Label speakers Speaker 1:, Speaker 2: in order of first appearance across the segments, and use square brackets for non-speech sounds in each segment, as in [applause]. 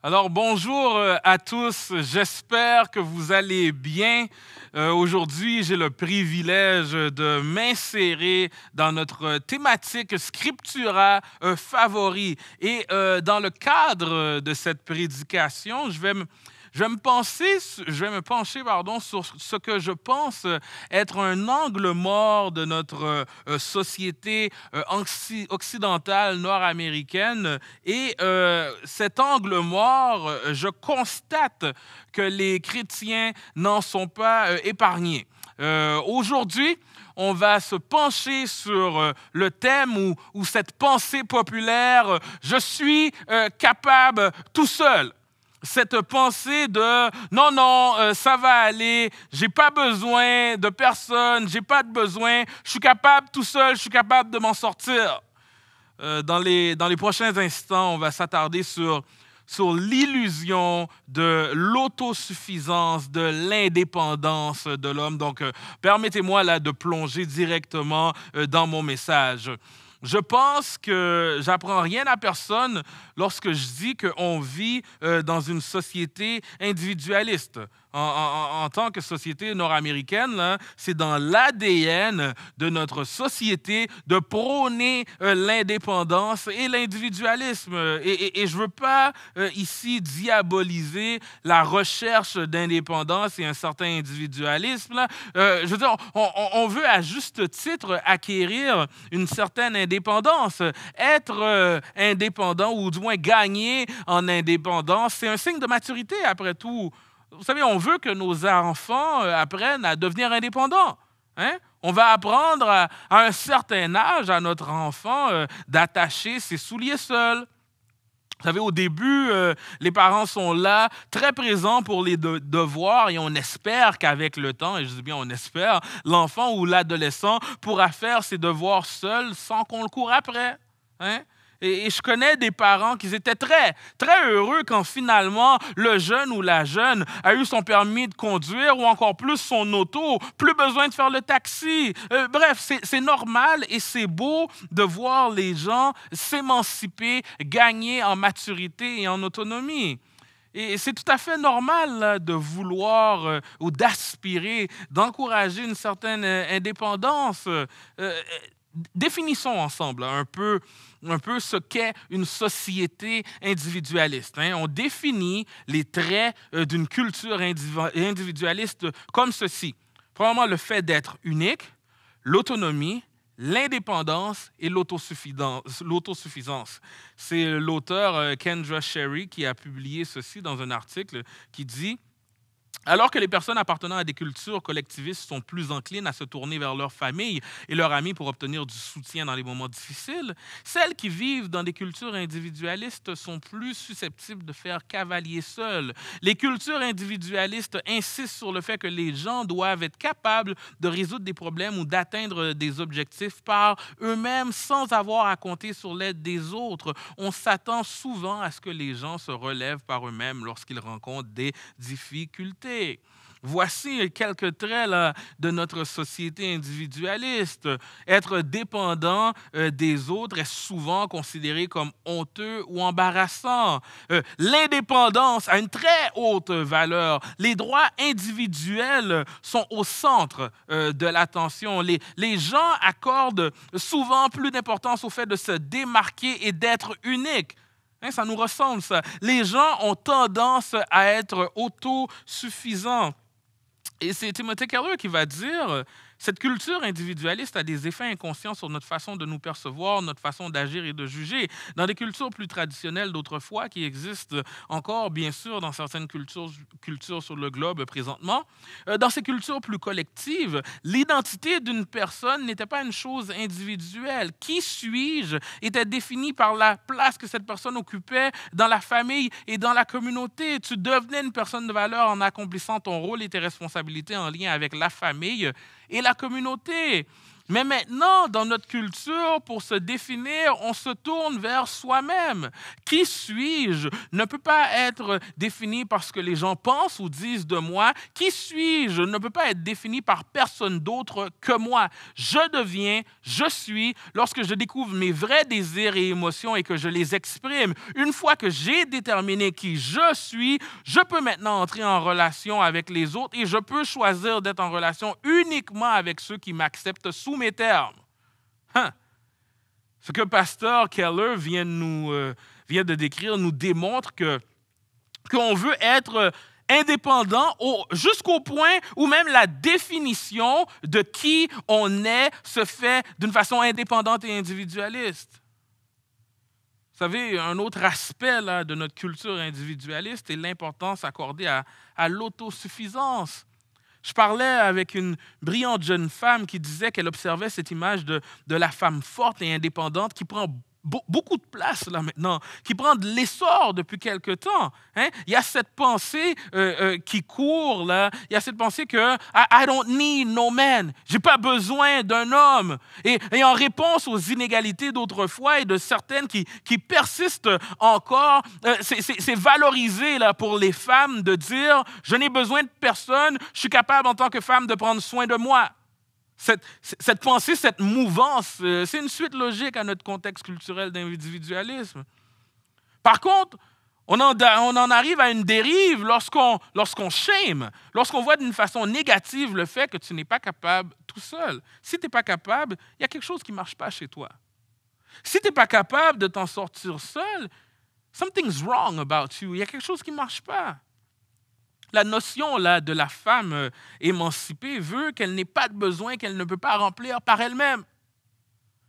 Speaker 1: Alors bonjour euh, à tous, j'espère que vous allez bien. Euh, aujourd'hui, j'ai le privilège de m'insérer dans notre thématique scriptura euh, favori. Et dans le cadre de cette prédication, je vais me je vais me, pencher pardon, sur ce que je pense euh, être un angle mort de notre euh, euh, société occidentale nord-américaine. Et cet angle mort, je constate que les chrétiens n'en sont pas épargnés. Aujourd'hui, on va se pencher sur le thème ou, cette pensée populaire, je suis capable tout seul cette pensée de non, non, euh, ça va aller, j'ai pas besoin de personne, j'ai pas de besoin, je suis capable tout seul, je suis capable de m'en sortir. Euh, dans, les, prochains instants, on va s'attarder sur, l'illusion de l'autosuffisance, de l'indépendance de l'homme. Donc, euh, permettez-moi là de plonger directement dans mon message. Je pense que j'apprends rien à personne lorsque je dis qu'on vit euh, dans une société individualiste en, tant que société nord-américaine, c'est dans l'ADN de notre société de prôner euh, l'indépendance et l'individualisme. Et, je ne veux pas euh, ici diaboliser la recherche d'indépendance et un certain individualisme. Euh, je veux dire, on, on, veut à juste titre acquérir une certaine indépendance. Être indépendant ou du moins gagner en indépendance, c'est un signe de maturité après tout. Vous savez, on veut que nos enfants euh, apprennent à devenir indépendants. Hein? On va apprendre à, un certain âge à notre enfant euh, d'attacher ses souliers seuls. Vous savez, au début, euh, les parents sont là, très présents pour les devoirs, et on espère qu'avec le temps, et je dis bien on espère, l'enfant ou l'adolescent pourra faire ses devoirs seul sans qu'on le court après. Hein? Et, je connais des parents qui étaient très, très heureux quand finalement le jeune ou la jeune a eu son permis de conduire ou encore plus son auto, plus besoin de faire le taxi. Euh, bref, c'est normal et c'est beau de voir les gens s'émanciper, gagner en maturité et en autonomie. Et c'est tout à fait normal de vouloir euh, ou d'aspirer, d'encourager une certaine euh, indépendance définissons ensemble un peu, un peu ce qu'est une société individualiste. Hein. On définit les traits euh, d'une culture individualiste comme ceci. Premièrement, le fait d'être unique, l'autonomie, l'indépendance et l'autosuffisance. C'est euh, l'auteur euh, Kendra Sherry qui a publié ceci dans un article qui dit alors que les personnes appartenant à des cultures collectivistes sont plus enclines à se tourner vers leur famille et leurs amis pour obtenir du soutien dans les moments difficiles, celles qui vivent dans des cultures individualistes sont plus susceptibles de faire cavalier seul. Les cultures individualistes insistent sur le fait que les gens doivent être capables de résoudre des problèmes ou d'atteindre des objectifs par eux-mêmes sans avoir à compter sur l'aide des autres. On s'attend souvent à ce que les gens se relèvent par eux-mêmes lorsqu'ils rencontrent des difficultés. Voici quelques traits de notre société individualiste. Être dépendant euh, des autres est souvent considéré comme honteux ou embarrassant. Euh, l'indépendance a une très haute valeur. Les droits individuels sont au centre euh, de l'attention. les gens accordent souvent plus d'importance au fait de se démarquer et d'être unique Hein, ça nous ressemble, ça. Les gens ont tendance à être autosuffisants. Et c'est Timothée Keller qui va dire cette culture individualiste a des effets inconscients sur notre façon de nous percevoir, notre façon d'agir et de juger. Dans des cultures plus traditionnelles d'autrefois, qui existent encore, bien sûr, dans certaines cultures, sur le globe présentement, euh, dans ces cultures plus collectives, l'identité d'une personne n'était pas une chose individuelle. Qui suis-je était définie par la place que cette personne occupait dans la famille et dans la communauté. Tu devenais une personne de valeur en accomplissant ton rôle et tes responsabilités en lien avec la famille, et la communauté. Mais maintenant, dans notre culture, pour se définir, on se tourne vers soi-même. Qui suis-je ne peut pas être défini par ce que les gens pensent ou disent de moi. Qui suis-je ne peut pas être défini par personne d'autre que moi. Je deviens, je suis, lorsque je découvre mes vrais désirs et émotions et que je les exprime. Une fois que j'ai déterminé qui je suis, je peux maintenant entrer en relation avec les autres et je peux choisir d'être en relation uniquement avec ceux qui m'acceptent sous mes termes. Hein? Ce que Pasteur Keller vient, nous, euh, vient de décrire nous démontre que qu'on veut être indépendant jusqu'au point où même la définition de qui on est se fait d'une façon indépendante et individualiste. Vous savez, un autre aspect de notre culture individualiste est l'importance accordée à, à l'autosuffisance. Je parlais avec une brillante jeune femme qui disait qu'elle observait cette image de, la femme forte et indépendante qui prend beaucoup de place là maintenant, qui prend de l'essor depuis quelque temps. Hein. Il y a cette pensée euh, euh, qui court là, il y a cette pensée que I, don't need no man, j'ai pas besoin d'un homme. Et, en réponse aux inégalités d'autrefois et de certaines qui, persistent encore, euh, c'est valorisé là pour les femmes de dire je n'ai besoin de personne, je suis capable en tant que femme de prendre soin de moi. Cette, pensée, cette mouvance, euh, c'est une suite logique à notre contexte culturel d'individualisme. Par contre, on en, arrive à une dérive lorsqu'on lorsqu'on shame, lorsqu'on voit d'une façon négative le fait que tu n'es pas capable tout seul. Si tu n'es pas capable, il y a quelque chose qui ne marche pas chez toi. Si tu n'es pas capable de t'en sortir seul, something's wrong about you. Il y a quelque chose qui ne marche pas. La notion de la femme euh, émancipée veut qu'elle n'ait pas de besoin qu'elle ne peut pas remplir par elle-même.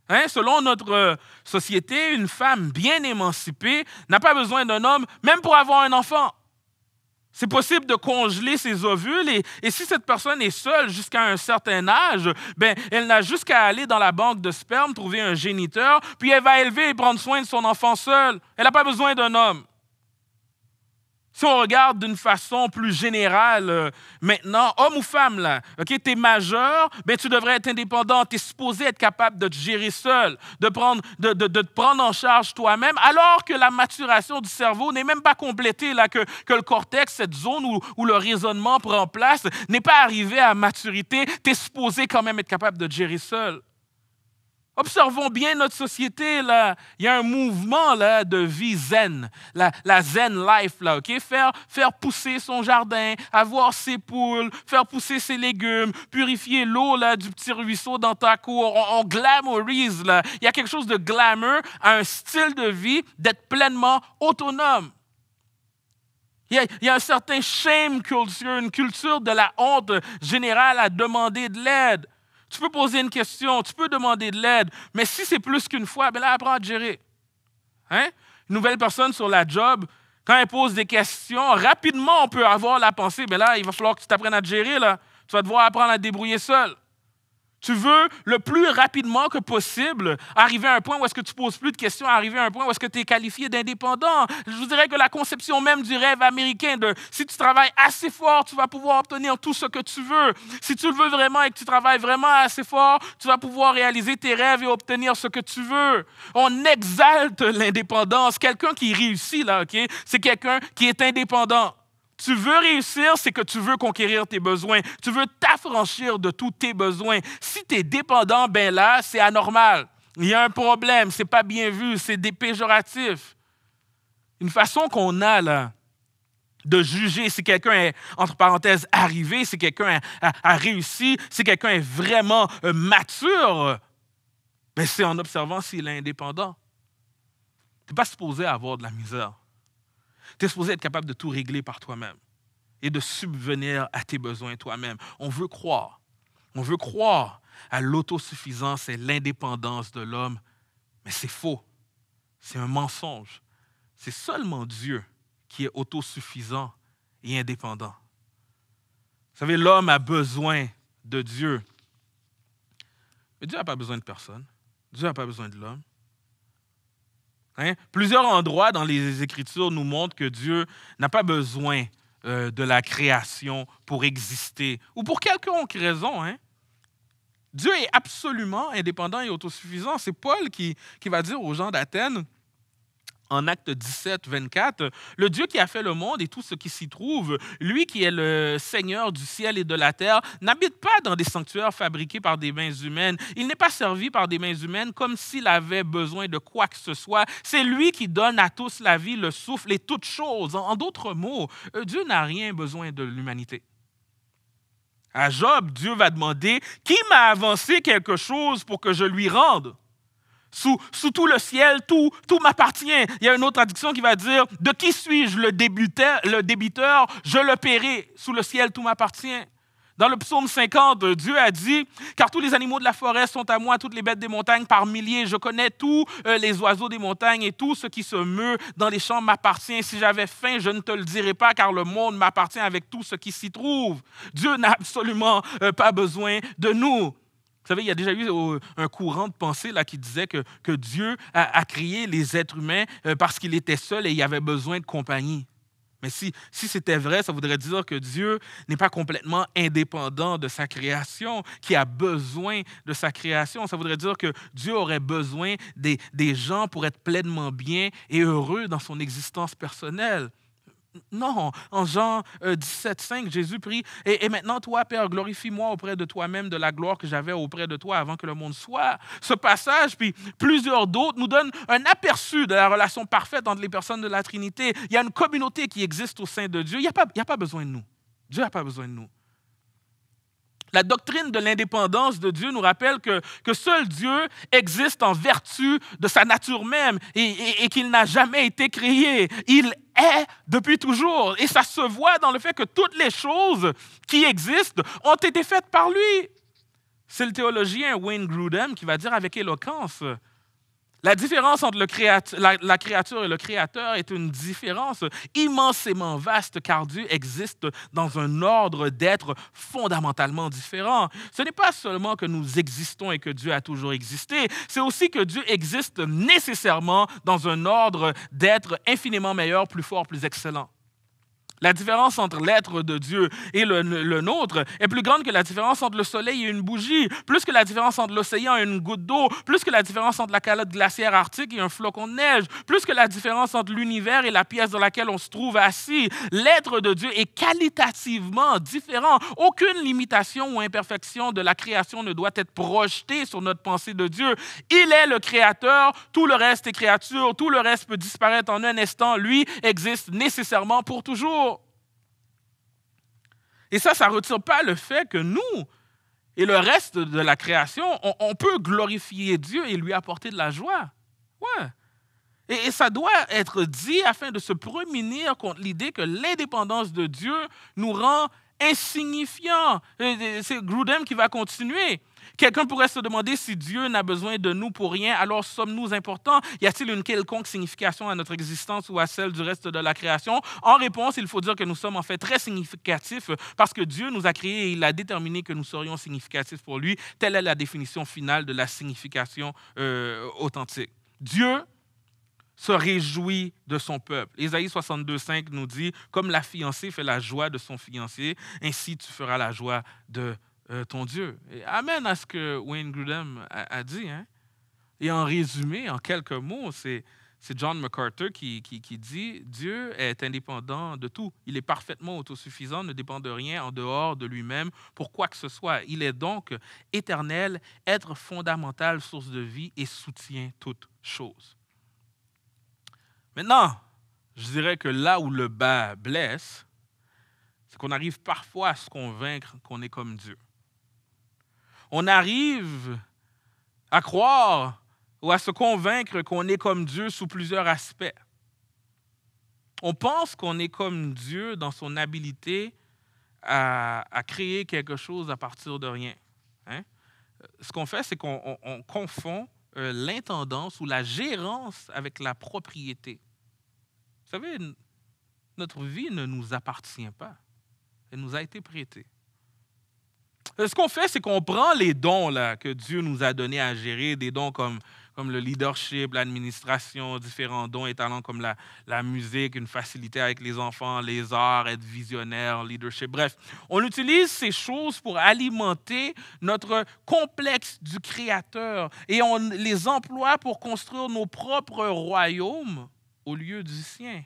Speaker 1: Hein, selon notre euh, société, une femme bien émancipée n'a pas besoin d'un homme, même pour avoir un enfant. C'est possible de congeler ses ovules et, si cette personne est seule jusqu'à un certain âge, ben, elle n'a juste qu'à aller dans la banque de sperme, trouver un géniteur, puis elle va élever et prendre soin de son enfant seule. Elle n'a pas besoin d'un homme. Si on regarde d'une façon plus générale euh, maintenant, homme ou femme, là, tu es majeur, ben, tu devrais être indépendant, tu es supposé être capable de te gérer seul, de, prendre, de, te prendre en charge toi-même, alors que la maturation du cerveau n'est même pas complétée, là, que, le cortex, cette zone où, où le raisonnement prend place, n'est pas arrivé à maturité, tu es supposé quand même être capable de te gérer seul. Observons bien notre société, là. il y a un mouvement là, de vie zen, la, zen life, là, okay? faire, faire pousser son jardin, avoir ses poules, faire pousser ses légumes, purifier l'eau du petit ruisseau dans ta cour. On, glamourise. Là. Il y a quelque chose de glamour à un style de vie d'être pleinement autonome. Il y, a, il y, a, un certain shame culture, une culture de la honte générale à demander de l'aide. Tu peux poser une question, tu peux demander de l'aide, mais si c'est plus qu'une fois, ben là, apprends à gérer. Hein? nouvelle personne sur la job, quand elle pose des questions, rapidement, on peut avoir la pensée, ben là, il va falloir que tu t'apprennes à gérer, là. Tu vas devoir apprendre à te débrouiller seul. Tu veux le plus rapidement que possible arriver à un point où est-ce que tu poses plus de questions, arriver à un point où est-ce que tu es qualifié d'indépendant. Je vous dirais que la conception même du rêve américain de si tu travailles assez fort, tu vas pouvoir obtenir tout ce que tu veux. Si tu le veux vraiment et que tu travailles vraiment assez fort, tu vas pouvoir réaliser tes rêves et obtenir ce que tu veux. On exalte l'indépendance. Quelqu'un qui réussit là, OK, c'est quelqu'un qui est indépendant. Tu veux réussir, c'est que tu veux conquérir tes besoins. Tu veux t'affranchir de tous tes besoins. Si tu es dépendant, ben là, c'est anormal. Il y a un problème, c'est pas bien vu, c'est dépéjoratif. Une façon qu'on a là de juger si quelqu'un est, entre parenthèses, arrivé, si quelqu'un a, réussi, si quelqu'un est vraiment euh, mature, ben c'est en observant s'il est indépendant. Tu n'es pas supposé avoir de la misère. Tu es supposé être capable de tout régler par toi-même et de subvenir à tes besoins toi-même. On veut croire. On veut croire à l'autosuffisance et l'indépendance de l'homme, mais c'est faux. C'est un mensonge. C'est seulement Dieu qui est autosuffisant et indépendant. Vous savez, l'homme a besoin de Dieu. Mais Dieu n'a pas besoin de personne. Dieu n'a pas besoin de l'homme. Hein? Plusieurs endroits dans les Écritures nous montrent que Dieu n'a pas besoin euh, de la création pour exister, ou pour quelconque raison. Hein? Dieu est absolument indépendant et autosuffisant. C'est Paul qui, qui va dire aux gens d'Athènes, en Acte 17, 24, le Dieu qui a fait le monde et tout ce qui s'y trouve, lui qui est le Seigneur du ciel et de la terre, n'habite pas dans des sanctuaires fabriqués par des mains humaines. Il n'est pas servi par des mains humaines comme s'il avait besoin de quoi que ce soit. C'est lui qui donne à tous la vie, le souffle et toutes choses. En d'autres mots, euh, Dieu n'a rien besoin de l'humanité. À Job, Dieu va demander, qui m'a avancé quelque chose pour que je lui rende sous, tout le ciel, tout, tout m'appartient. Il y a une autre traduction qui va dire De qui suis-je le, le débiteur Je le paierai. Sous le ciel, tout m'appartient. Dans le psaume 50, Dieu a dit, car tous les animaux de la forêt sont à moi, toutes les bêtes des montagnes par milliers, je connais tous euh, les oiseaux des montagnes et tout ce qui se meut dans les champs m'appartient. Si j'avais faim, je ne te le dirais pas, car le monde m'appartient avec tout ce qui s'y trouve. Dieu n'a absolument euh, pas besoin de nous. Vous savez, il y a déjà eu euh, un courant de pensée là, qui disait que, Dieu a, a, créé les êtres humains euh, parce qu'il était seul et il avait besoin de compagnie. Mais si, c'était vrai, ça voudrait dire que Dieu n'est pas complètement indépendant de sa création, qui a besoin de sa création. Ça voudrait dire que Dieu aurait besoin des gens pour être pleinement bien et heureux dans son existence personnelle. Non, en Jean 17, euh, 5, Jésus prie, et, et maintenant toi, Père, glorifie-moi auprès de toi-même de la gloire que j'avais auprès de toi avant que le monde soit. Ce passage, puis plusieurs d'autres, nous donnent un aperçu de la relation parfaite entre les personnes de la Trinité. Il y a une communauté qui existe au sein de Dieu. Il n'y a, pas, a pas besoin de nous. Dieu n'a pas besoin de nous. La doctrine de l'indépendance de Dieu nous rappelle que, que, seul Dieu existe en vertu de sa nature même et, et, et qu'il n'a jamais été créé. Il est depuis toujours. Et ça se voit dans le fait que toutes les choses qui existent ont été faites par lui. C'est le théologien Wayne Grudem qui va dire avec éloquence la différence entre la, créature et le créateur est une différence immensément vaste car Dieu existe dans un ordre d'être fondamentalement différent. Ce n'est pas seulement que nous existons et que Dieu a toujours existé, c'est aussi que Dieu existe nécessairement dans un ordre d'être infiniment meilleur, plus fort, plus excellent. La différence entre l'être de Dieu et le, nôtre est plus grande que la différence entre le soleil et une bougie, plus que la différence entre l'océan et une goutte d'eau, plus que la différence entre la calotte glaciaire arctique et un flocon de neige, plus que la différence entre l'univers et la pièce dans laquelle on se trouve assis. L'être de Dieu est qualitativement différent. Aucune limitation ou imperfection de la création ne doit être projetée sur notre pensée de Dieu. Il est le créateur, tout le reste est créature, tout le reste peut disparaître en un instant, lui existe nécessairement pour toujours. Et ça, ça ne retire pas le fait que nous et le reste de la création, on, peut glorifier Dieu et lui apporter de la joie. Ouais. Et, ça doit être dit afin de se prémunir contre l'idée que l'indépendance de Dieu nous rend insignifiants. C'est Grudem qui va continuer. Quelqu'un pourrait se demander si Dieu n'a besoin de nous pour rien, alors sommes-nous importants Y a-t-il une quelconque signification à notre existence ou à celle du reste de la création En réponse, il faut dire que nous sommes en fait très significatifs parce que Dieu nous a créés et il a déterminé que nous serions significatifs pour lui. Telle est la définition finale de la signification euh, authentique. Dieu se réjouit de son peuple. Ésaïe 62.5 nous dit, comme la fiancée fait la joie de son fiancé, ainsi tu feras la joie de euh, ton Dieu. Et amène à ce que Wayne Grudem a, dit. Hein. Et en résumé, en quelques mots, c'est, John MacArthur qui, dit Dieu est indépendant de tout. Il est parfaitement autosuffisant, ne dépend de rien en dehors de lui-même pour quoi que ce soit. Il est donc éternel, être fondamental, source de vie et soutient toute chose. Maintenant, je dirais que là où le bas blesse, c'est qu'on arrive parfois à se convaincre qu'on est comme Dieu on arrive à croire ou à se convaincre qu'on est comme Dieu sous plusieurs aspects. On pense qu'on est comme Dieu dans son habilité à, créer quelque chose à partir de rien. Hein? Ce qu'on fait, c'est qu'on confond euh, l'intendance ou la gérance avec la propriété. Vous savez, notre vie ne nous appartient pas. Elle nous a été prêtée. Euh, ce qu'on fait, c'est qu'on prend les dons là, que Dieu nous a donnés à gérer, des dons comme, le leadership, l'administration, différents dons et talents comme la musique, une facilité avec les enfants, les arts, être visionnaire, leadership. Bref, on utilise ces choses pour alimenter notre complexe du Créateur et on les emploie pour construire nos propres royaumes au lieu du sien.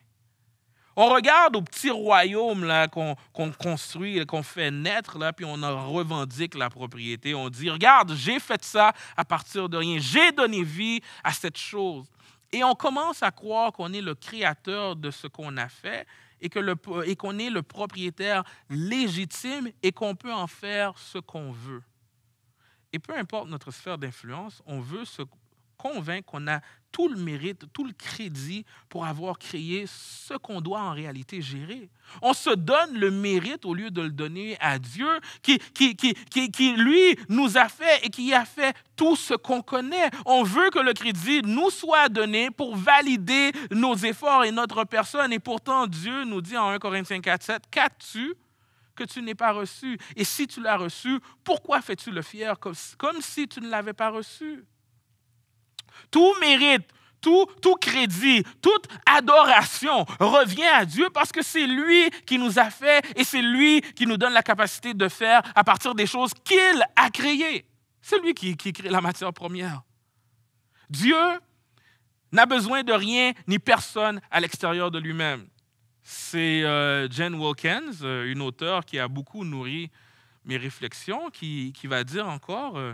Speaker 1: On regarde au petit royaume qu'on construit construit, qu'on fait naître, là, puis on en revendique la propriété. On dit, regarde, j'ai fait ça à partir de rien. J'ai donné vie à cette chose. Et on commence à croire qu'on est le créateur de ce qu'on a fait et qu'on est le propriétaire légitime et qu'on peut en faire ce qu'on veut. Et peu importe notre sphère d'influence, on veut ce convainc qu'on a tout le mérite, tout le crédit pour avoir créé ce qu'on doit en réalité gérer. On se donne le mérite au lieu de le donner à Dieu qui, qui, lui, nous a fait et qui a fait tout ce qu'on connaît. On veut que le crédit nous soit donné pour valider nos efforts et notre personne. Et pourtant, Dieu nous dit en 1 Corinthiens 4, 7, qu'as-tu que tu n'es pas reçu? Et si tu l'as reçu, pourquoi fais-tu le fier comme, comme si tu ne l'avais pas reçu? Tout mérite, tout, tout crédit, toute adoration revient à Dieu parce que c'est lui qui nous a fait et c'est lui qui nous donne la capacité de faire à partir des choses qu'il a créées. C'est lui qui, crée la matière première. Dieu n'a besoin de rien ni personne à l'extérieur de lui-même. C'est euh, Jane Wilkins, euh, une auteure qui a beaucoup nourri mes réflexions, qui, va dire encore, euh,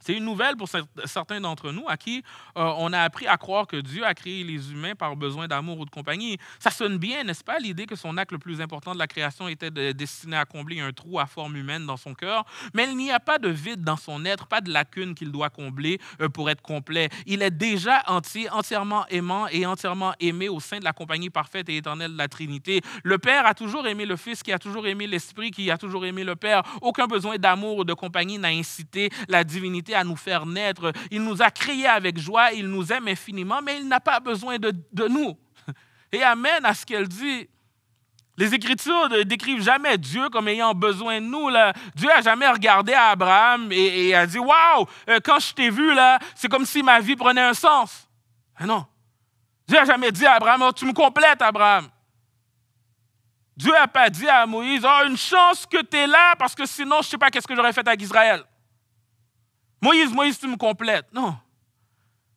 Speaker 1: c'est une nouvelle pour certains d'entre nous à qui euh, on a appris à croire que Dieu a créé les humains par besoin d'amour ou de compagnie. Ça sonne bien, n'est-ce pas, l'idée que son acte le plus important de la création était de, destiné à combler un trou à forme humaine dans son cœur, mais il n'y a pas de vide dans son être, pas de lacune qu'il doit combler euh, pour être complet. Il est déjà entier, entièrement aimant et entièrement aimé au sein de la compagnie parfaite et éternelle de la Trinité. Le Père a toujours aimé le Fils, qui a toujours aimé l'Esprit, qui a toujours aimé le Père. Aucun besoin d'amour ou de compagnie n'a incité la divinité à nous faire naître. Il nous a créés avec joie, il nous aime infiniment, mais il n'a pas besoin de, de nous. [laughs] Et Amen à ce qu'elle dit. Les Écritures ne décrivent jamais Dieu comme ayant besoin de nous. Là. Dieu n'a jamais regardé Abraham et, a dit Waouh, euh, quand je t'ai vu, là, c'est comme si ma vie prenait un sens. non. Dieu n'a jamais dit à Abraham oh, Tu me complètes, Abraham. Dieu n'a pas dit à Moïse Oh, une chance que tu es là, parce que sinon, je ne sais pas qu'est-ce que j'aurais fait avec Israël. Moïse, Moïse, tu me complètes. Non.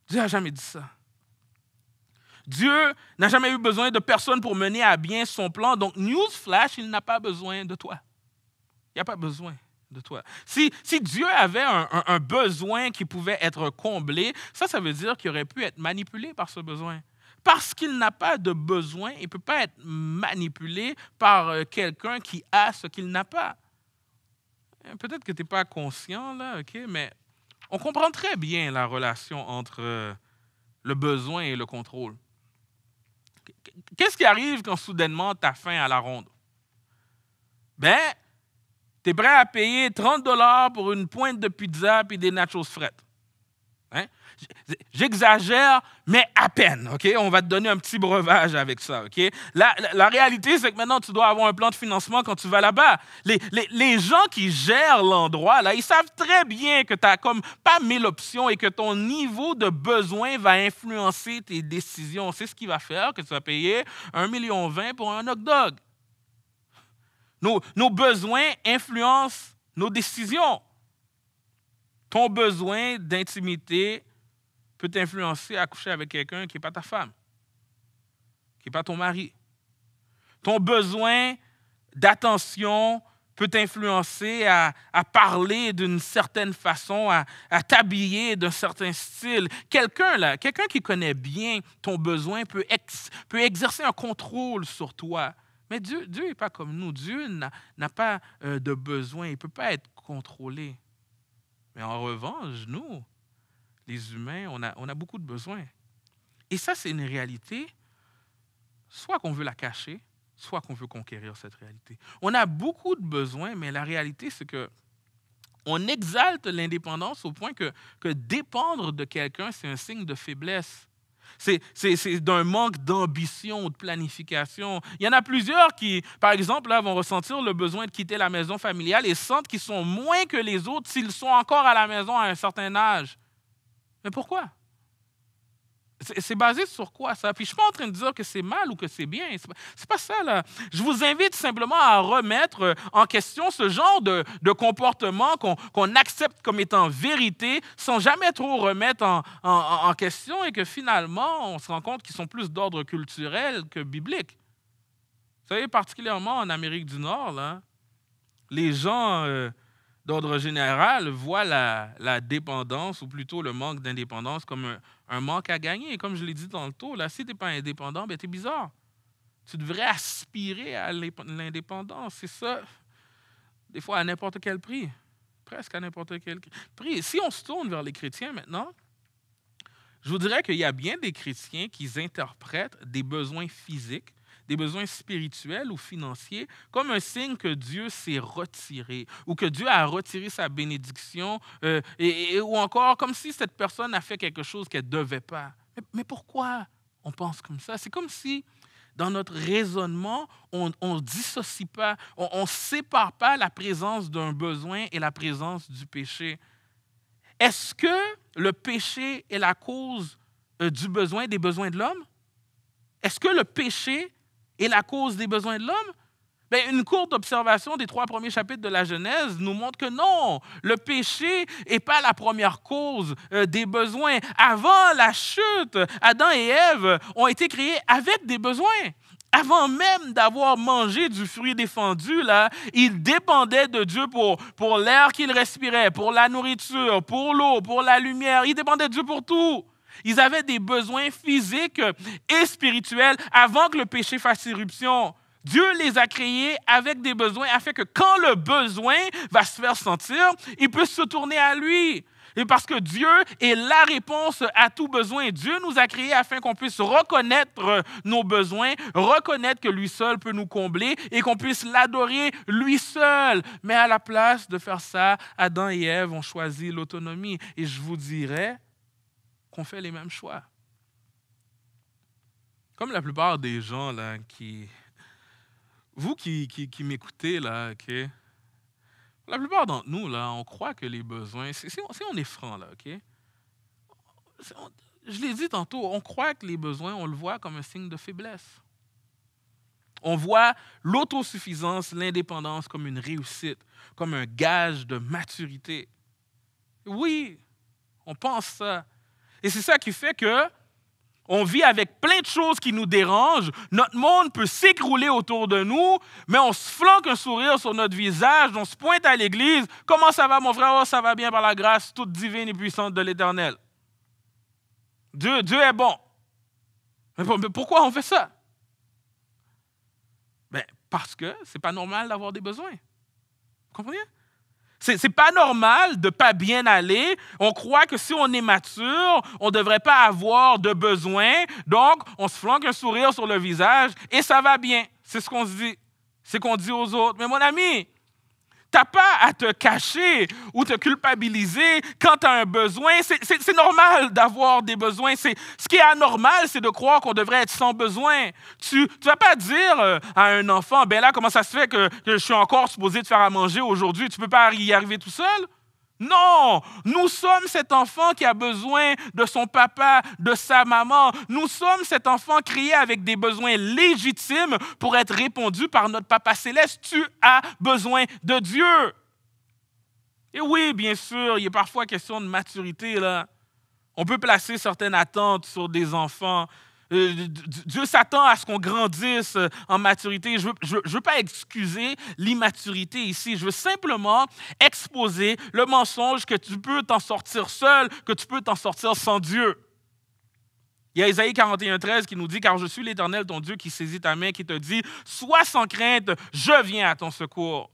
Speaker 1: Dieu n'a jamais dit ça. Dieu n'a jamais eu besoin de personne pour mener à bien son plan. Donc, newsflash, il n'a pas besoin de toi. Il n'y a pas besoin de toi. Si, si Dieu avait un, un, besoin qui pouvait être comblé, ça, ça veut dire qu'il aurait pu être manipulé par ce besoin. Parce qu'il n'a pas de besoin, il ne peut pas être manipulé par euh, quelqu'un qui a ce qu'il n'a pas. Peut-être que tu n'es pas conscient, là, OK, mais on comprend très bien la relation entre euh, le besoin et le contrôle. Qu'est-ce qui arrive quand soudainement tu as faim à la ronde? Ben, tu es prêt à payer 30 dollars pour une pointe de pizza et des nachos frits J'exagère, mais à peine. OK? On va te donner un petit breuvage avec ça. OK? La, réalité, c'est que maintenant, tu dois avoir un plan de financement quand tu vas là-bas. Les, les, les, gens qui gèrent l'endroit, là, ils savent très bien que tu n'as comme pas mille options et que ton niveau de besoin va influencer tes décisions. C'est ce qui va faire que tu vas payer 1,20 million pour un hot dog. Nos, nos besoins influencent nos décisions. Ton besoin d'intimité peut t'influencer à coucher avec quelqu'un qui n'est pas ta femme, qui n'est pas ton mari. Ton besoin d'attention peut t'influencer à, parler d'une certaine façon, à, à t'habiller d'un certain style. Quelqu'un là, quelqu'un qui connaît bien ton besoin peut, peut exercer un contrôle sur toi. Mais Dieu Dieu n'est pas comme nous. Dieu n'a pas euh, de besoin. Il ne peut pas être contrôlé. Mais en revanche, nous, les humains, on a, on a beaucoup de besoins. Et ça, c'est une réalité, soit qu'on veut la cacher, soit qu'on veut conquérir cette réalité. On a beaucoup de besoins, mais la réalité, c'est que on exalte l'indépendance au point que, que dépendre de quelqu'un, c'est un signe de faiblesse. C'est d'un manque d'ambition, de planification. Il y en a plusieurs qui, par exemple, là, vont ressentir le besoin de quitter la maison familiale et sentent qu'ils sont moins que les autres s'ils sont encore à la maison à un certain âge. Mais pourquoi? C'est basé sur quoi ça? Puis je ne suis pas en train de dire que c'est mal ou que c'est bien. C'est n'est pas, ça, là. Je vous invite simplement à remettre euh, en question ce genre de, de comportement qu'on accepte comme étant vérité sans jamais trop remettre en, question et que finalement, on se rend compte qu'ils sont plus d'ordre culturel que biblique. Vous savez, particulièrement en Amérique du Nord, là, les gens euh, d'ordre général, voit la, dépendance, ou plutôt le manque d'indépendance, comme un, manque à gagner. comme je l'ai dit tantôt, là, si tu n'es pas indépendant, ben, tu es bizarre. Tu devrais aspirer à l'indépendance. C'est ça, des fois, à n'importe quel prix. Presque à n'importe quel prix. Si on se tourne vers les chrétiens maintenant, je vous dirais qu'il y a bien des chrétiens qui interprètent des besoins physiques des besoins spirituels ou financiers, comme un signe que Dieu s'est retiré ou que Dieu a retiré sa bénédiction euh, et, ou encore comme si cette personne a fait quelque chose qu'elle ne devait pas. Mais, pourquoi on pense comme ça? C'est comme si dans notre raisonnement, on ne dissocie pas, on ne sépare pas la présence d'un besoin et la présence du péché. Est-ce que le péché est la cause euh, du besoin, des besoins de l'homme? Est-ce que le péché et la cause des besoins de l'homme ben, Une courte observation des trois premiers chapitres de la Genèse nous montre que non, le péché n'est pas la première cause euh, des besoins. Avant la chute, Adam et Ève ont été créés avec des besoins avant même d'avoir mangé du fruit défendu, là, ils dépendaient de Dieu pour, pour l'air qu'ils respiraient, pour la nourriture, pour l'eau, pour la lumière. Ils dépendaient de Dieu pour tout. Ils avaient des besoins physiques et spirituels avant que le péché fasse irruption. Dieu les a créés avec des besoins afin que quand le besoin va se faire sentir, ils puissent se tourner à lui. Et parce que Dieu est la réponse à tout besoin. Dieu nous a créés afin qu'on puisse reconnaître nos besoins, reconnaître que lui seul peut nous combler et qu'on puisse l'adorer lui seul. Mais à la place de faire ça, Adam et Ève ont choisi l'autonomie. Et je vous dirais, qu'on fait les mêmes choix. Comme la plupart des gens là, qui. Vous qui, qui, m'écoutez, là, OK? La plupart d'entre nous, là, on croit que les besoins. Si, on, est franc, là, OK? je l'ai dit tantôt, on croit que les besoins, on le voit comme un signe de faiblesse. On voit l'autosuffisance, l'indépendance comme une réussite, comme un gage de maturité. Oui, on pense ça, et c'est ça qui fait que on vit avec plein de choses qui nous dérangent. Notre monde peut s'écrouler autour de nous, mais on se flanque un sourire sur notre visage, on se pointe à l'église. Comment ça va, mon frère? Oh, ça va bien par la grâce toute divine et puissante de l'Éternel. Dieu, Dieu est bon. Mais pourquoi on fait ça? Ben, parce que ce n'est pas normal d'avoir des besoins. Vous comprenez? C'est pas normal de pas bien aller. On croit que si on est mature, on ne devrait pas avoir de besoin. Donc, on se flanque un sourire sur le visage et ça va bien. C'est ce qu'on se dit. C'est qu'on dit aux autres. Mais mon ami, T'as pas à te cacher ou te culpabiliser quand tu as un besoin. C'est normal d'avoir des besoins. Ce qui est anormal, c'est de croire qu'on devrait être sans besoin. Tu ne vas pas dire euh, à un enfant, ben là, comment ça se fait que, je suis encore supposé te faire à manger aujourd'hui? Tu ne peux pas y arriver tout seul? Non, nous sommes cet enfant qui a besoin de son papa, de sa maman. Nous sommes cet enfant créé avec des besoins légitimes pour être répondu par notre papa céleste. Tu as besoin de Dieu. Et oui, bien sûr, il y a parfois question de maturité là. On peut placer certaines attentes sur des enfants euh, Dieu s'attend à ce qu'on grandisse euh, en maturité. Je ne veux, pas excuser l'immaturité ici. Je veux simplement exposer le mensonge que tu peux t'en sortir seul, que tu peux t'en sortir sans Dieu. Il y a Isaïe 41, 13 qui nous dit Car je suis l'Éternel, ton Dieu, qui saisit ta main, qui te dit Sois sans crainte, je viens à ton secours.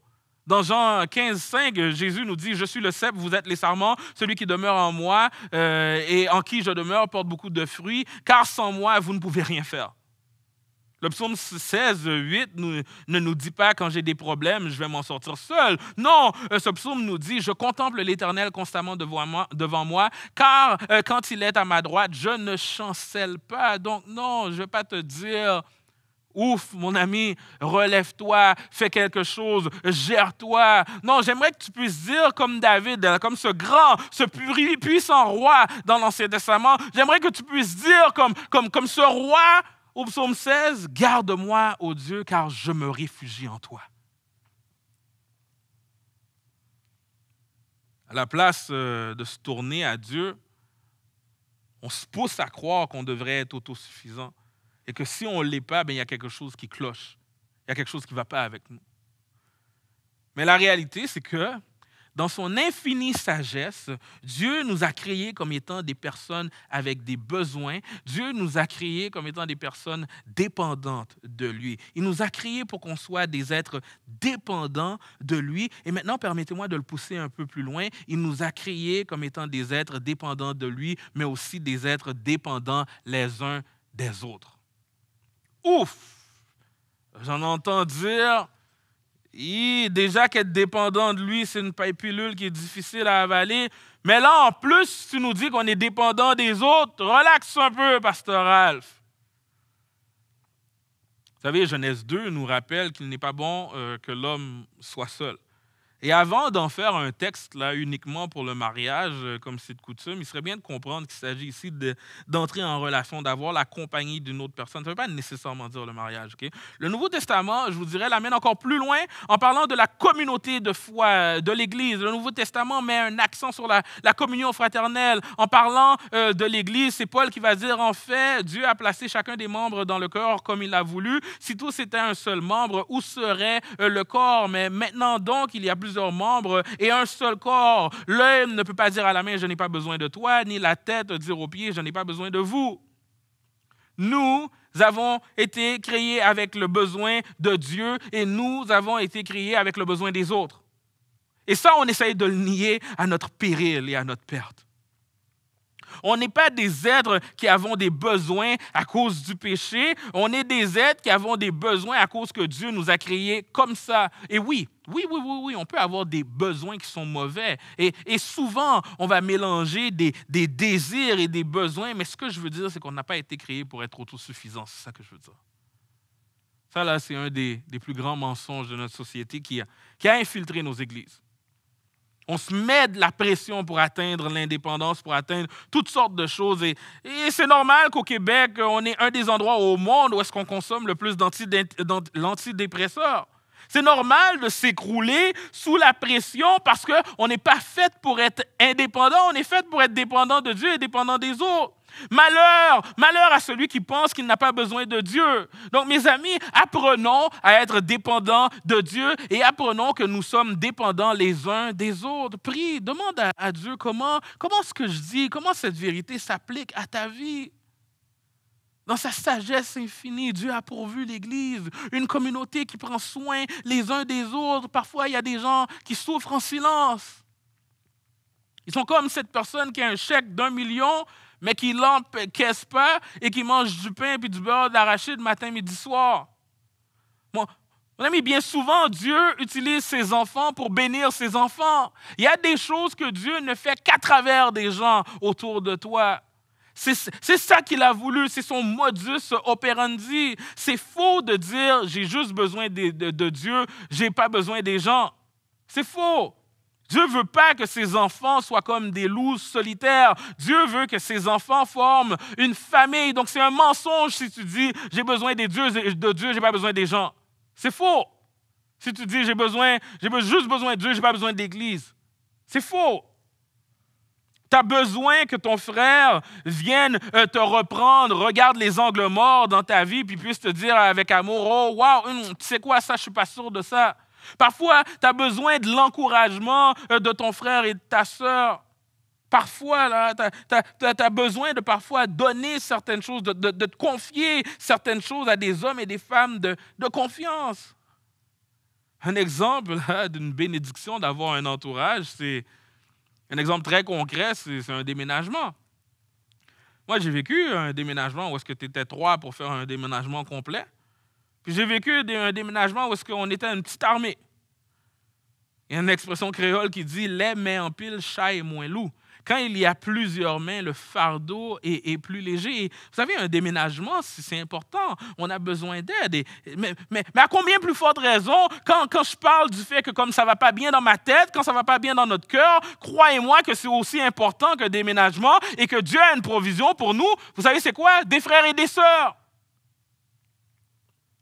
Speaker 1: Dans Jean 15, 5, Jésus nous dit, je suis le cèpe, vous êtes les sarments, celui qui demeure en moi euh, et en qui je demeure porte beaucoup de fruits, car sans moi, vous ne pouvez rien faire. Le psaume 16, 8 ne nous dit pas quand j'ai des problèmes, je vais m'en sortir seul. Non, euh, ce psaume nous dit, je contemple l'Éternel constamment devant moi, car euh, quand il est à ma droite, je ne chancelle pas. Donc non, je ne vais pas te dire, Ouf, mon ami, relève-toi, fais quelque chose, gère-toi. Non, j'aimerais que tu puisses dire comme David, hein, comme ce grand, ce puissant roi dans l'Ancien Testament, j'aimerais que tu puisses dire comme, comme, comme ce roi au psaume 16, Garde-moi, ô Dieu, car je me réfugie en toi. À la place euh, de se tourner à Dieu, on se pousse à croire qu'on devrait être autosuffisant et que si on ne l'est pas, ben, il y a quelque chose qui cloche. Il y a quelque chose qui ne va pas avec nous. Mais la réalité, c'est que dans son infinie sagesse, Dieu nous a créés comme étant des personnes avec des besoins. Dieu nous a créés comme étant des personnes dépendantes de lui. Il nous a créés pour qu'on soit des êtres dépendants de lui. Et maintenant, permettez-moi de le pousser un peu plus loin. Il nous a créés comme étant des êtres dépendants de lui, mais aussi des êtres dépendants les uns des autres ouf. J'en entends dire, déjà qu'être dépendant de lui, c'est une pilule qui est difficile à avaler. Mais là, en plus, tu nous dis qu'on est dépendant des autres. Relaxe un peu, pasteur Ralph. Vous savez, Genèse 2 nous rappelle qu'il n'est pas bon euh, que l'homme soit seul. Et avant d'en faire un texte là uniquement pour le mariage, euh, comme c'est de coutume, il serait bien de comprendre qu'il s'agit ici d'entrer en relation, d'avoir la compagnie d'une autre personne. Ça ne veut pas nécessairement dire le mariage. Le Nouveau Testament, je vous dirais, l'amène encore plus loin en parlant de la communauté de foi euh, de l'Église. Le Nouveau Testament met un accent sur la, communion fraternelle. En parlant euh, de l'Église, c'est Paul qui va dire, en fait, Dieu a placé chacun des membres dans le corps comme il l'a voulu. Si tous étaient un seul membre, où serait le corps? Mais maintenant donc, il y a plus membres et un seul corps. L'œil ne peut pas dire à la main, je n'ai pas besoin de toi, ni la tête dire aux pieds, je n'ai pas besoin de vous. Nous avons été créés avec le besoin de Dieu et nous avons été créés avec le besoin des autres. Et ça, on essaye de le nier à notre péril et à notre perte. On n'est pas des êtres qui avons des besoins à cause du péché, on est des êtres qui avons des besoins à cause que Dieu nous a créés comme ça. Et oui, oui, oui, oui, oui, on peut avoir des besoins qui sont mauvais. Et, souvent, on va mélanger des, désirs et des besoins, mais ce que je veux dire, c'est qu'on n'a pas été créé pour être autosuffisants. c'est ça que je veux dire. Ça, là, c'est un des, plus grands mensonges de notre société qui a infiltré nos églises on se met de la pression pour atteindre l'indépendance, pour atteindre toutes sortes de choses. Et, c'est normal qu'au Québec, on est un des endroits au monde où est-ce qu'on consomme le plus d'antidépresseurs. C'est normal de s'écrouler sous la pression parce qu'on n'est pas fait pour être indépendant, on est fait pour être dépendant de Dieu et dépendant des autres. Malheur, malheur à celui qui pense qu'il n'a pas besoin de Dieu. Donc mes amis, apprenons à être dépendants de Dieu et apprenons que nous sommes dépendants les uns des autres. Prie, demande à, Dieu comment, comment ce que je dis, comment cette vérité s'applique à ta vie. Dans sa sagesse infinie, Dieu a pourvu l'Église, une communauté qui prend soin les uns des autres. Parfois, il y a des gens qui souffrent en silence. Ils sont comme cette personne qui a un chèque d'un million, mais qui l'encaisse pas et qui mange du pain et du beurre d'arachide matin, midi, soir. Bon, mon ami, bien souvent, Dieu utilise ses enfants pour bénir ses enfants. Il y a des choses que Dieu ne fait qu'à travers des gens autour de toi. C'est ça qu'il a voulu, c'est son modus operandi. C'est faux de dire j'ai juste besoin de, de Dieu, j'ai pas besoin des gens. C'est faux. Dieu veut pas que ses enfants soient comme des loups solitaires. Dieu veut que ses enfants forment une famille. Donc c'est un mensonge si tu dis j'ai besoin des dieux, de Dieu, j'ai pas besoin des gens. C'est faux. Si tu dis j'ai besoin, j'ai juste besoin de Dieu, j'ai pas besoin d'église. C'est faux. Tu as besoin que ton frère vienne euh, te reprendre, regarde les angles morts dans ta vie, puis puisse te dire avec amour, oh, wow, hum, tu sais quoi, ça, je suis pas sûr de ça. Parfois, tu as besoin de l'encouragement euh, de ton frère et de ta sœur. Parfois, tu as, besoin de parfois donner certaines choses, de, te confier certaines choses à des hommes et des femmes de, de confiance. Un exemple d'une bénédiction d'avoir un entourage, c'est un exemple très concret, c'est un déménagement. Moi, j'ai vécu un déménagement où est-ce que tu étais trois pour faire un déménagement complet j'ai vécu un déménagement où est-ce qu'on était une petite armée. Il y a une expression créole qui dit Les mains en pile, chat est moins loup. Quand il y a plusieurs mains, le fardeau est, plus léger. Vous savez, un déménagement, c'est important. On a besoin d'aide. Mais, à combien plus forte raison, quand, je parle du fait que comme ça ne va pas bien dans ma tête, quand ça ne va pas bien dans notre cœur, croyez-moi que c'est aussi important que déménagement et que Dieu a une provision pour nous. Vous savez, c'est quoi Des frères et des sœurs.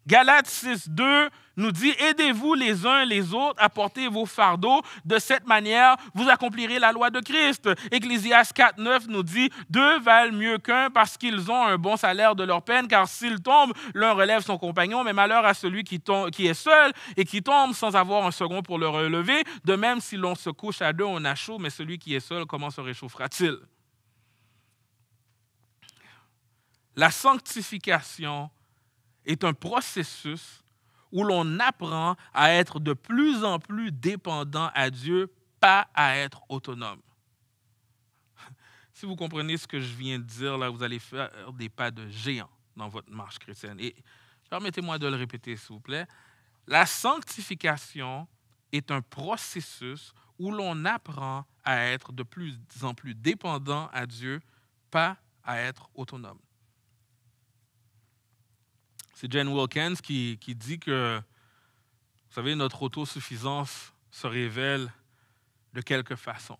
Speaker 1: Galates 6, 2 nous dit, aidez-vous les uns les autres à porter vos fardeaux. De cette manière, vous accomplirez la loi de Christ. Ecclésias 4, 9 nous dit, deux valent mieux qu'un parce qu'ils ont un bon salaire de leur peine, car s'ils tombent, l'un relève son compagnon, mais malheur à celui qui, tombe, qui est seul et qui tombe sans avoir un second pour le relever. De même, si l'on se couche à deux, on a chaud, mais celui qui est seul, comment se réchauffera-t-il? La sanctification est un processus où l'on apprend à être de plus en plus dépendant à Dieu, pas à être autonome. [laughs] Si vous comprenez ce que je viens de dire, là, vous allez faire des pas de géant dans votre marche chrétienne. Et permettez-moi de le répéter, s'il vous plaît. La sanctification est un processus où l'on apprend à être de plus en plus dépendant à Dieu, pas à être autonome c'est Jen Wilkins qui, dit que, vous savez, notre autosuffisance se révèle de quelque façon.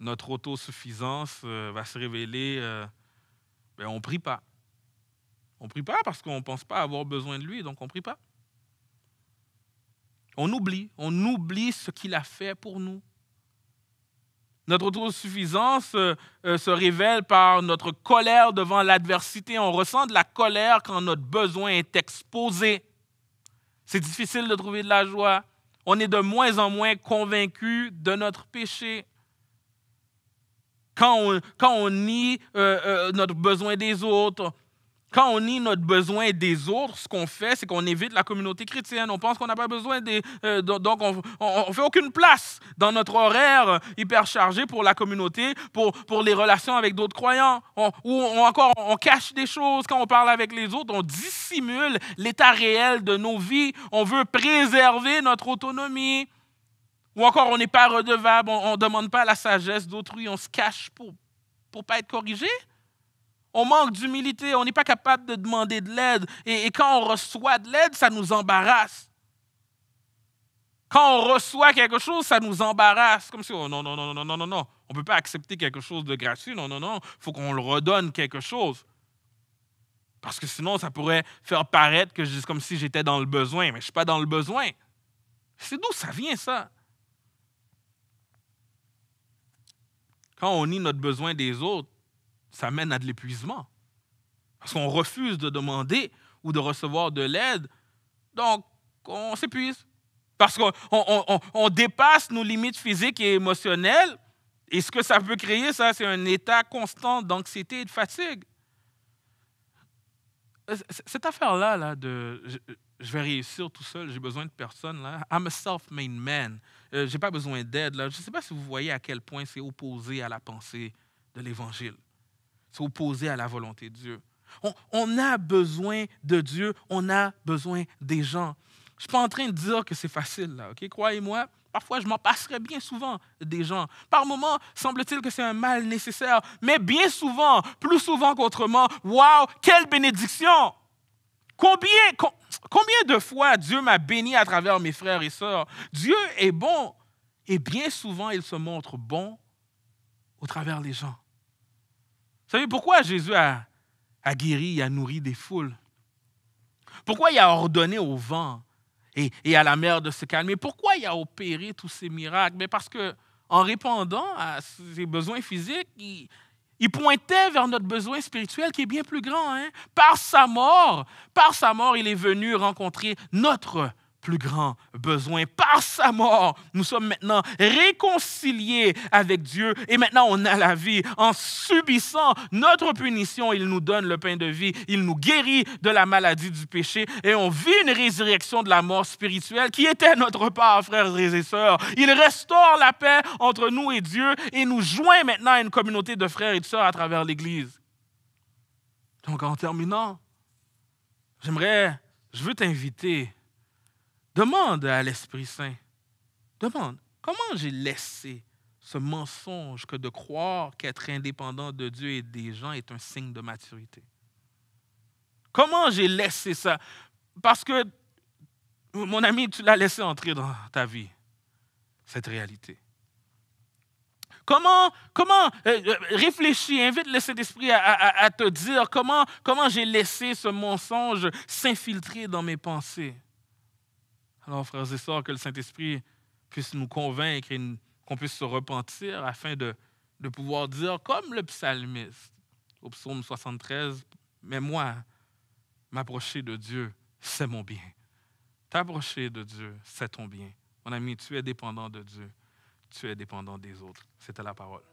Speaker 1: Notre autosuffisance euh, va se révéler, euh, ben, on ne prie pas. On ne prie pas parce qu'on ne pense pas avoir besoin de lui, donc on ne prie pas. On oublie, on oublie ce qu'il a fait pour nous. Notre autosuffisance euh, euh, se révèle par notre colère devant l'adversité. On ressent de la colère quand notre besoin est exposé. C'est difficile de trouver de la joie. On est de moins en moins convaincu de notre péché. Quand on, nie euh, notre besoin des autres, quand on nie notre besoin des autres, ce qu'on fait, c'est qu'on évite la communauté chrétienne. On pense qu'on n'a pas besoin des... Euh, donc, on ne fait aucune place dans notre horaire hyper chargé pour la communauté, pour, pour les relations avec d'autres croyants. ou encore, on cache des choses quand on parle avec les autres. On dissimule l'état réel de nos vies. On veut préserver notre autonomie. Ou encore, on n'est pas redevable, on ne demande pas la sagesse d'autrui, on se cache pour ne pas être corrigé. On manque d'humilité, on n'est pas capable de demander de l'aide. Et, quand on reçoit de l'aide, ça nous embarrasse. Quand on reçoit quelque chose, ça nous embarrasse. Comme si, oh, non, non, non, non, non, non, non. On ne peut pas accepter quelque chose de gratuit. Non, non, non. Il faut qu'on le redonne quelque chose. Parce que sinon, ça pourrait faire paraître que je dis comme si j'étais dans le besoin, mais je ne suis pas dans le besoin. C'est d'où ça vient, ça? Quand on nie notre besoin des autres, ça mène à de l'épuisement. Parce qu'on refuse de demander ou de recevoir de l'aide, donc on s'épuise. Parce qu'on dépasse nos limites physiques et émotionnelles. Et ce que ça peut créer, ça, c'est un état constant d'anxiété et de fatigue. Euh, cette affaire-là, là, de je vais réussir tout seul, j'ai besoin de personne. Là. I'm a self-made man. Euh, j'ai pas besoin d'aide. Je ne sais pas si vous voyez à quel point c'est opposé à la pensée de l'Évangile opposé à la volonté de Dieu. On, a besoin de Dieu, on a besoin des gens. Je ne suis pas en train de dire que c'est facile, là, OK? Croyez-moi, parfois je m'en passerai bien souvent des gens. Par moments, semble-t-il que c'est un mal nécessaire, mais bien souvent, plus souvent qu'autrement, waouh, quelle bénédiction! Combien, combien de fois Dieu m'a béni à travers mes frères et sœurs? Dieu est bon et bien souvent, il se montre bon au travers des gens savez pourquoi Jésus a, guéri a nourri des foules? Pourquoi il a ordonné au vent et, à la mer de se calmer? Pourquoi il a opéré tous ces miracles? Mais parce que en répondant à ses besoins physiques, il, pointait vers notre besoin spirituel qui est bien plus grand. Hein? Par sa mort, par sa mort, il est venu rencontrer notre plus grand besoin. Par sa mort, nous sommes maintenant réconciliés avec Dieu et maintenant on a la vie. En subissant notre punition, il nous donne le pain de vie, il nous guérit de la maladie du péché et on vit une résurrection de la mort spirituelle qui était notre part, frères et sœurs. Il restaure la paix entre nous et Dieu et nous joint maintenant à une communauté de frères et de sœurs à travers l'Église. Donc en terminant, j'aimerais, je veux t'inviter Demande à l'Esprit Saint. Demande, comment j'ai laissé ce mensonge que de croire qu'être indépendant de Dieu et des gens est un signe de maturité? Comment j'ai laissé ça? Parce que, mon ami, tu l'as laissé entrer dans ta vie, cette réalité. Comment, comment euh, euh, réfléchis, invite le Saint-Esprit à, à, te dire comment, comment j'ai laissé ce mensonge s'infiltrer dans mes pensées. Alors, frères et sœurs, que le Saint-Esprit puisse nous convaincre et qu'on puisse se repentir afin de, de pouvoir dire, comme le psalmiste au psaume 73, Mais moi, m'approcher de Dieu, c'est mon bien. T'approcher de Dieu, c'est ton bien. Mon ami, tu es dépendant de Dieu. Tu es dépendant des autres. C'était la parole.